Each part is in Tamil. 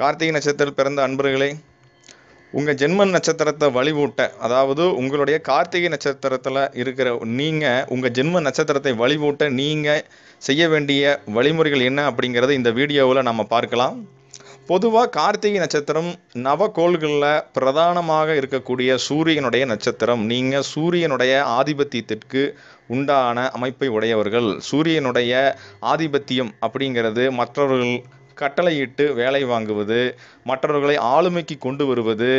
கார்த்திகை நட்சத்திரத்தில் பிறந்த அன்பர்களே உங்கள் ஜென்மன் நட்சத்திரத்தை வழிபூட்ட அதாவது உங்களுடைய கார்த்திகை நட்சத்திரத்தில் இருக்கிற நீங்கள் உங்கள் ஜென்ம நட்சத்திரத்தை வழிபூட்ட நீங்கள் செய்ய வேண்டிய வழிமுறைகள் என்ன அப்படிங்கிறத இந்த வீடியோவில் நம்ம பார்க்கலாம் பொதுவாக கார்த்திகை நட்சத்திரம் நவக்கோள்களில் பிரதானமாக இருக்கக்கூடிய சூரியனுடைய நட்சத்திரம் நீங்கள் சூரியனுடைய ஆதிபத்தியத்திற்கு உண்டான அமைப்பை உடையவர்கள் சூரியனுடைய ஆதிபத்தியம் அப்படிங்கிறது மற்றவர்கள் கட்டளையிட்டு வேலை வாங்குவது மற்றவர்களை ஆளுமைக்கு கொண்டு வருவது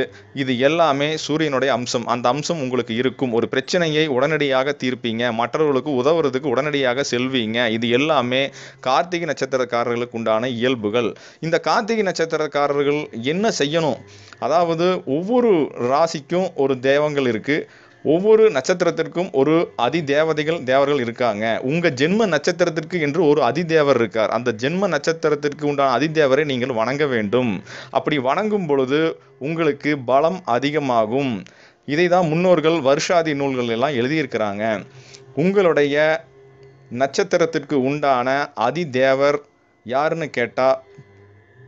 இது எல்லாமே சூரியனுடைய அம்சம் அந்த அம்சம் உங்களுக்கு இருக்கும் ஒரு பிரச்சனையை உடனடியாக தீர்ப்பீங்க மற்றவர்களுக்கு உதவுறதுக்கு உடனடியாக செல்வீங்க இது எல்லாமே கார்த்திகை நட்சத்திரக்காரர்களுக்கு உண்டான இயல்புகள் இந்த கார்த்திகை நட்சத்திரக்காரர்கள் என்ன செய்யணும் அதாவது ஒவ்வொரு ராசிக்கும் ஒரு தேவங்கள் இருக்குது ஒவ்வொரு நட்சத்திரத்திற்கும் ஒரு அதி தேவதைகள் தேவர்கள் இருக்காங்க உங்கள் ஜென்ம நட்சத்திரத்திற்கு என்று ஒரு அதிதேவர் இருக்கார் அந்த ஜென்ம நட்சத்திரத்திற்கு உண்டான அதிதேவரை நீங்கள் வணங்க வேண்டும் அப்படி வணங்கும் பொழுது உங்களுக்கு பலம் அதிகமாகும் இதை தான் முன்னோர்கள் வருஷாதி நூல்கள் எல்லாம் எழுதியிருக்கிறாங்க உங்களுடைய நட்சத்திரத்திற்கு உண்டான அதிதேவர் யாருன்னு கேட்டால்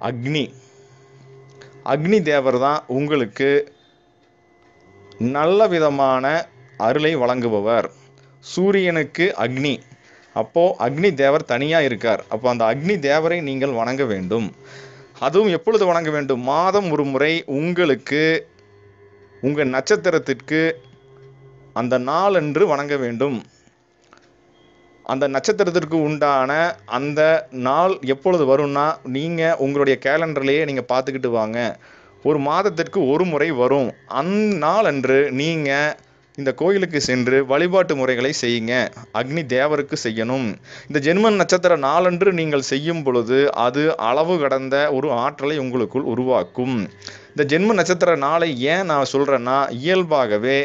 அக்னி அக்னி தேவர் தான் உங்களுக்கு நல்ல விதமான அருளை வழங்குபவர் சூரியனுக்கு அக்னி அப்போது அக்னி தேவர் தனியாக இருக்கார் அப்போ அந்த அக்னி தேவரை நீங்கள் வணங்க வேண்டும் அதுவும் எப்பொழுது வணங்க வேண்டும் மாதம் ஒரு முறை உங்களுக்கு உங்கள் நட்சத்திரத்திற்கு அந்த நாள் என்று வணங்க வேண்டும் அந்த நட்சத்திரத்திற்கு உண்டான அந்த நாள் எப்பொழுது வரும்னா நீங்கள் உங்களுடைய கேலண்டர்லேயே நீங்கள் பார்த்துக்கிட்டு வாங்க ஒரு மாதத்திற்கு ஒரு முறை வரும் அந்நாளன்று நீங்கள் இந்த கோயிலுக்கு சென்று வழிபாட்டு முறைகளை செய்யுங்க அக்னி தேவருக்கு செய்யணும் இந்த ஜென்மன் நட்சத்திர நாளன்று நீங்கள் செய்யும் பொழுது அது அளவு கடந்த ஒரு ஆற்றலை உங்களுக்குள் உருவாக்கும் இந்த ஜென்ம நட்சத்திர நாளை ஏன் நான் சொல்கிறேன்னா இயல்பாகவே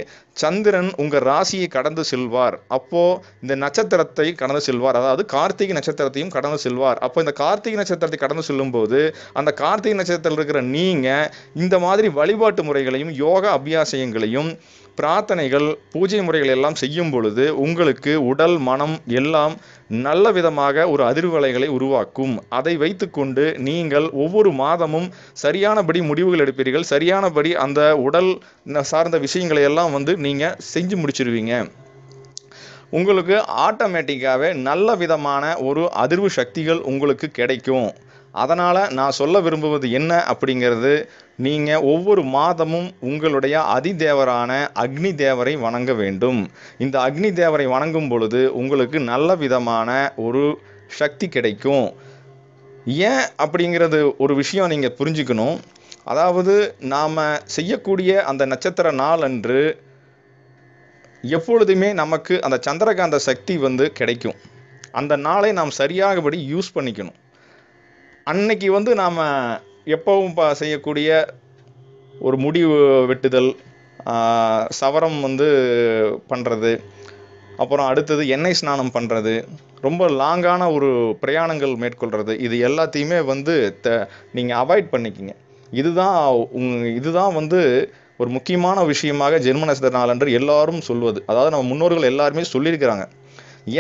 சந்திரன் உங்கள் ராசியை கடந்து செல்வார் அப்போது இந்த நட்சத்திரத்தை கடந்து செல்வார் அதாவது கார்த்திகை நட்சத்திரத்தையும் கடந்து செல்வார் அப்போ இந்த கார்த்திகை நட்சத்திரத்தை கடந்து செல்லும்போது அந்த கார்த்திகை நட்சத்திரத்தில் இருக்கிற நீங்கள் இந்த மாதிரி வழிபாட்டு முறைகளையும் யோகா அபியாசங்களையும் பிரார்த்தனைகள் பூஜை முறைகள் எல்லாம் செய்யும் பொழுது உங்களுக்கு உடல் மனம் எல்லாம் நல்ல விதமாக ஒரு அதிர்வலைகளை உருவாக்கும் அதை வைத்துக்கொண்டு நீங்கள் ஒவ்வொரு மாதமும் சரியானபடி முடிவுகள் எடுப்பீர்கள் இருப்பீர்கள் சரியானபடி அந்த உடல் சார்ந்த விஷயங்களை எல்லாம் வந்து நீங்கள் செஞ்சு முடிச்சிருவீங்க உங்களுக்கு ஆட்டோமேட்டிக்காகவே நல்ல விதமான ஒரு அதிர்வு சக்திகள் உங்களுக்கு கிடைக்கும் அதனால் நான் சொல்ல விரும்புவது என்ன அப்படிங்கிறது நீங்கள் ஒவ்வொரு மாதமும் உங்களுடைய அதிதேவரான அக்னி தேவரை வணங்க வேண்டும் இந்த அக்னி தேவரை வணங்கும் பொழுது உங்களுக்கு நல்ல விதமான ஒரு சக்தி கிடைக்கும் ஏன் அப்படிங்கிறது ஒரு விஷயம் நீங்கள் புரிஞ்சுக்கணும் அதாவது நாம் செய்யக்கூடிய அந்த நட்சத்திர நாள் அன்று எப்பொழுதுமே நமக்கு அந்த சந்திரகாந்த சக்தி வந்து கிடைக்கும் அந்த நாளை நாம் சரியாகபடி யூஸ் பண்ணிக்கணும் அன்னைக்கு வந்து நாம் எப்பவும் பா செய்யக்கூடிய ஒரு முடிவு வெட்டுதல் சவரம் வந்து பண்ணுறது அப்புறம் அடுத்தது எண்ணெய் ஸ்நானம் பண்ணுறது ரொம்ப லாங்கான ஒரு பிரயாணங்கள் மேற்கொள்கிறது இது எல்லாத்தையுமே வந்து த நீங்கள் அவாய்ட் பண்ணிக்கிங்க இதுதான் இதுதான் வந்து ஒரு முக்கியமான விஷயமாக ஜென்ம நட்சத்திர என்று எல்லாரும் சொல்வது அதாவது நம்ம முன்னோர்கள் எல்லாருமே சொல்லியிருக்கிறாங்க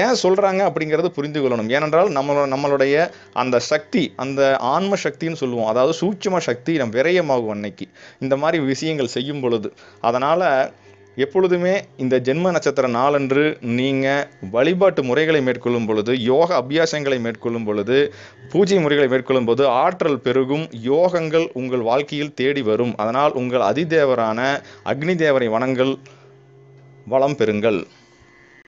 ஏன் சொல்கிறாங்க அப்படிங்கிறத புரிந்து கொள்ளணும் ஏனென்றால் நம்ம நம்மளுடைய அந்த சக்தி அந்த ஆன்ம சக்தின்னு சொல்லுவோம் அதாவது சூட்சம சக்தி நம் விரயமாகும் அன்னைக்கு இந்த மாதிரி விஷயங்கள் செய்யும் பொழுது அதனால் எப்பொழுதுமே இந்த ஜென்ம நட்சத்திர நாளன்று நீங்கள் வழிபாட்டு முறைகளை மேற்கொள்ளும் பொழுது யோக அபியாசங்களை மேற்கொள்ளும் பொழுது பூஜை முறைகளை மேற்கொள்ளும் போது ஆற்றல் பெருகும் யோகங்கள் உங்கள் வாழ்க்கையில் தேடி வரும் அதனால் உங்கள் அதிதேவரான அக்னி தேவரை வணங்கள் வளம் பெறுங்கள்